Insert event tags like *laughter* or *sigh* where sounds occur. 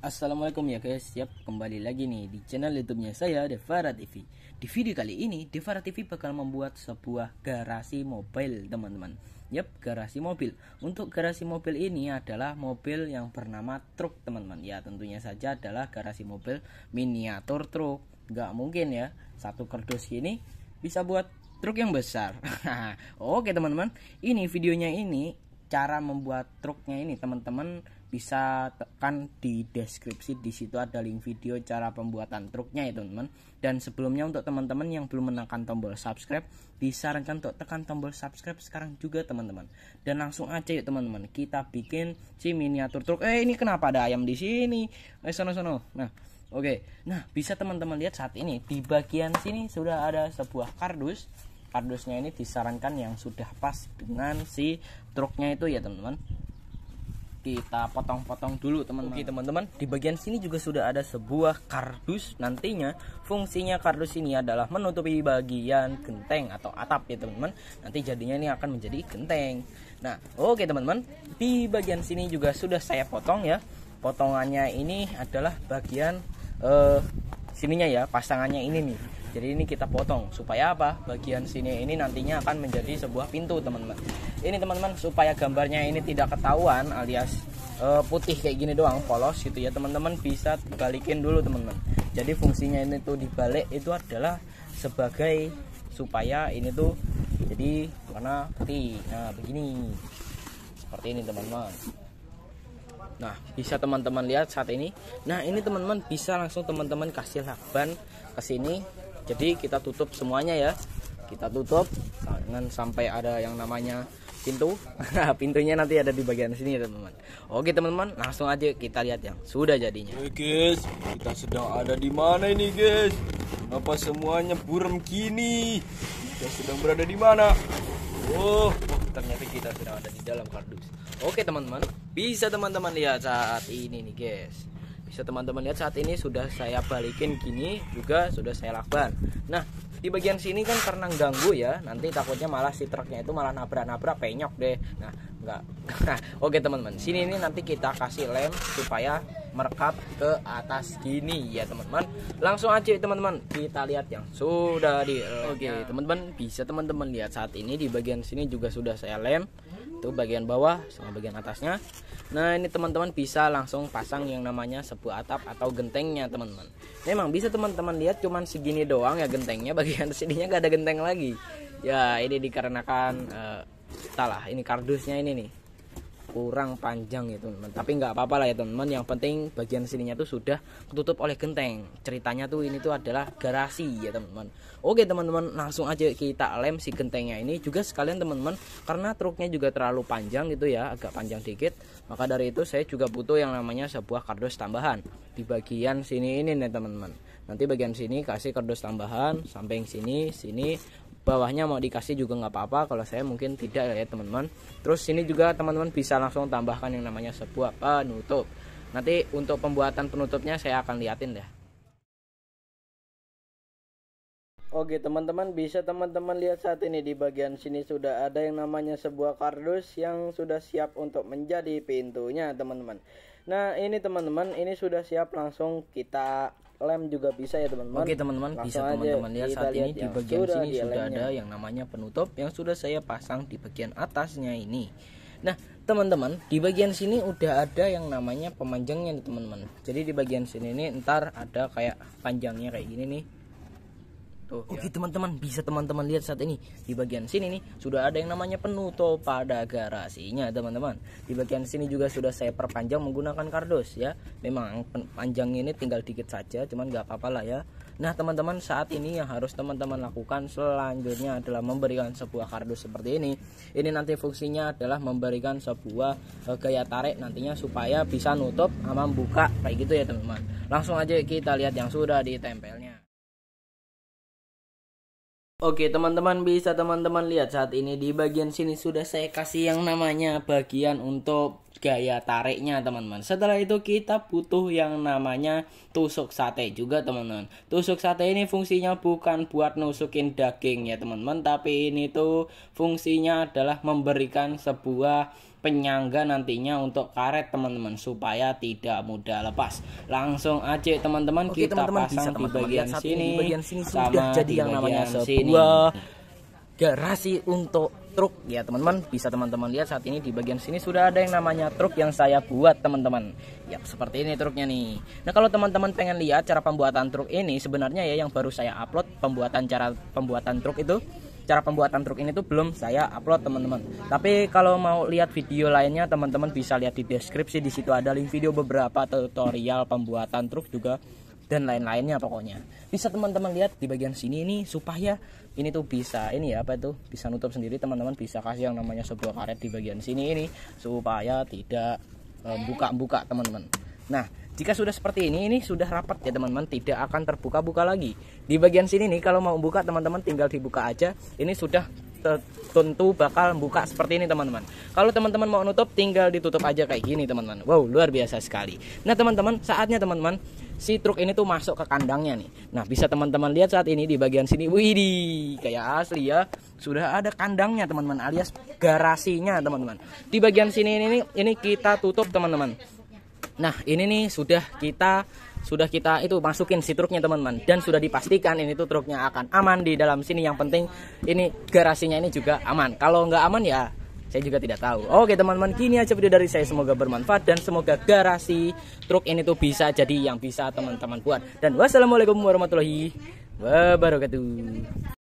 Assalamualaikum ya guys, siap kembali lagi nih di channel YouTube-nya saya Devara TV. Di video kali ini Devara TV bakal membuat sebuah garasi mobil, teman-teman. Yap, garasi mobil. Untuk garasi mobil ini adalah mobil yang bernama truk, teman-teman. Ya, tentunya saja adalah garasi mobil miniatur truk. Gak mungkin ya, satu kardus ini bisa buat truk yang besar. *laughs* Oke, teman-teman. Ini videonya ini cara membuat truknya ini, teman-teman bisa tekan di deskripsi di situ ada link video cara pembuatan truknya ya teman-teman dan sebelumnya untuk teman-teman yang belum menekan tombol subscribe disarankan untuk tekan tombol subscribe sekarang juga teman-teman dan langsung aja yuk teman-teman kita bikin si miniatur truk eh ini kenapa ada ayam di sini eh sono sono nah oke okay. nah bisa teman-teman lihat saat ini di bagian sini sudah ada sebuah kardus kardusnya ini disarankan yang sudah pas dengan si truknya itu ya teman-teman kita potong-potong dulu teman-teman. Oke teman-teman, di bagian sini juga sudah ada sebuah kardus. Nantinya fungsinya kardus ini adalah menutupi bagian genteng atau atap ya teman-teman. Nanti jadinya ini akan menjadi genteng. Nah, oke teman-teman, di bagian sini juga sudah saya potong ya. Potongannya ini adalah bagian uh, sininya ya, pasangannya ini nih jadi ini kita potong supaya apa bagian sini ini nantinya akan menjadi sebuah pintu teman-teman ini teman-teman supaya gambarnya ini tidak ketahuan alias uh, putih kayak gini doang polos gitu ya teman-teman bisa balikin dulu teman-teman jadi fungsinya ini tuh dibalik itu adalah sebagai supaya ini tuh jadi warna putih nah begini seperti ini teman-teman Nah, bisa teman-teman lihat saat ini. Nah, ini teman-teman bisa langsung teman-teman kasih lakban ke sini jadi kita tutup semuanya ya kita tutup jangan sampai ada yang namanya pintu *laughs* pintunya nanti ada di bagian sini ya teman-teman oke teman-teman langsung aja kita lihat yang sudah jadinya oke guys kita sedang ada di mana ini guys kenapa semuanya buram kini kita sedang berada di mana oh ternyata kita sedang ada di dalam kardus oke teman-teman bisa teman-teman lihat saat ini nih guys bisa teman-teman lihat saat ini sudah saya balikin gini juga sudah saya lakban nah di bagian sini kan karena ganggu ya nanti takutnya malah si truknya itu malah nabrak-nabrak penyok deh nah nggak *laughs* oke teman-teman sini ini nanti kita kasih lem supaya merekap ke atas gini ya teman-teman langsung aja teman-teman kita lihat yang sudah di oke teman-teman bisa teman-teman lihat saat ini di bagian sini juga sudah saya lem itu bagian bawah sama bagian atasnya nah ini teman-teman bisa langsung pasang yang namanya sepuh atap atau gentengnya teman-teman memang bisa teman-teman lihat cuman segini doang ya gentengnya bagian *laughs* sininya gak ada genteng lagi ya ini dikarenakan uh, eh, salah ini kardusnya ini nih kurang panjang ya teman-teman tapi nggak apa-apa lah ya teman-teman yang penting bagian sininya tuh sudah ketutup oleh genteng ceritanya tuh ini tuh adalah garasi ya teman-teman oke teman-teman langsung aja kita lem si gentengnya ini juga sekalian teman-teman karena truknya juga terlalu panjang gitu ya agak panjang dikit maka dari itu saya juga butuh yang namanya sebuah kardus tambahan di bagian sini ini nih teman-teman nanti bagian sini kasih kardus tambahan samping sini sini bawahnya mau dikasih juga nggak apa-apa kalau saya mungkin tidak ya teman-teman terus ini juga teman-teman bisa langsung tambahkan yang namanya sebuah penutup eh, nanti untuk pembuatan penutupnya saya akan liatin deh Oke teman-teman bisa teman-teman lihat saat ini di bagian sini sudah ada yang namanya sebuah kardus yang sudah siap untuk menjadi pintunya teman-teman Nah ini teman-teman ini sudah siap langsung kita lem juga bisa ya teman-teman. Oke teman-teman bisa teman-teman lihat saat ini di bagian sini sudah ada yang namanya penutup yang sudah saya pasang di bagian atasnya ini. Nah teman-teman di bagian sini udah ada yang namanya pemanjangnya nih teman-teman. Jadi di bagian sini ini ntar ada kayak panjangnya kayak gini nih Tuh, gitu, Oke ya. teman-teman bisa teman-teman lihat saat ini di bagian sini nih sudah ada yang namanya penutup pada garasinya teman-teman. Di bagian sini juga sudah saya perpanjang menggunakan kardus ya. Memang panjang ini tinggal dikit saja cuman nggak apa-apa lah ya. Nah teman-teman saat ini yang harus teman-teman lakukan selanjutnya adalah memberikan sebuah kardus seperti ini. Ini nanti fungsinya adalah memberikan sebuah eh, gaya tarik nantinya supaya bisa nutup sama buka kayak gitu ya teman-teman. Langsung aja kita lihat yang sudah ditempelnya. Oke teman-teman bisa teman-teman lihat saat ini di bagian sini sudah saya kasih yang namanya bagian untuk gaya tariknya teman-teman Setelah itu kita butuh yang namanya tusuk sate juga teman-teman Tusuk sate ini fungsinya bukan buat nusukin daging ya teman-teman Tapi ini tuh fungsinya adalah memberikan sebuah penyangga nantinya untuk karet teman-teman supaya tidak mudah lepas. Langsung aja teman-teman kita teman-teman, pasang bisa, teman-teman. di bagian Lihat sini, di bagian sini sama sudah jadi yang namanya sebuah garasi untuk truk ya teman-teman bisa teman-teman lihat saat ini di bagian sini sudah ada yang namanya truk yang saya buat teman-teman ya seperti ini truknya nih nah kalau teman-teman pengen lihat cara pembuatan truk ini sebenarnya ya yang baru saya upload pembuatan cara pembuatan truk itu cara pembuatan truk ini tuh belum saya upload teman-teman tapi kalau mau lihat video lainnya teman-teman bisa lihat di deskripsi di situ ada link video beberapa tutorial pembuatan truk juga dan lain-lainnya pokoknya bisa teman-teman lihat di bagian sini ini supaya ini tuh bisa ini ya apa itu bisa nutup sendiri teman-teman bisa kasih yang namanya sebuah karet di bagian sini ini supaya tidak eh, buka-buka teman-teman nah jika sudah seperti ini, ini sudah rapat ya teman-teman, tidak akan terbuka-buka lagi. Di bagian sini nih, kalau mau buka teman-teman tinggal dibuka aja. Ini sudah tentu bakal buka seperti ini teman-teman kalau teman-teman mau nutup tinggal ditutup aja kayak gini teman-teman wow luar biasa sekali nah teman-teman saatnya teman-teman si truk ini tuh masuk ke kandangnya nih nah bisa teman-teman lihat saat ini di bagian sini wih, kayak asli ya sudah ada kandangnya teman-teman alias garasinya teman-teman di bagian sini ini ini kita tutup teman-teman Nah, ini nih sudah kita sudah kita itu masukin si truknya teman-teman dan sudah dipastikan ini tuh truknya akan aman di dalam sini yang penting ini garasinya ini juga aman kalau nggak aman ya saya juga tidak tahu oke teman-teman kini aja video dari saya semoga bermanfaat dan semoga garasi truk ini tuh bisa jadi yang bisa teman-teman buat dan wassalamualaikum warahmatullahi wabarakatuh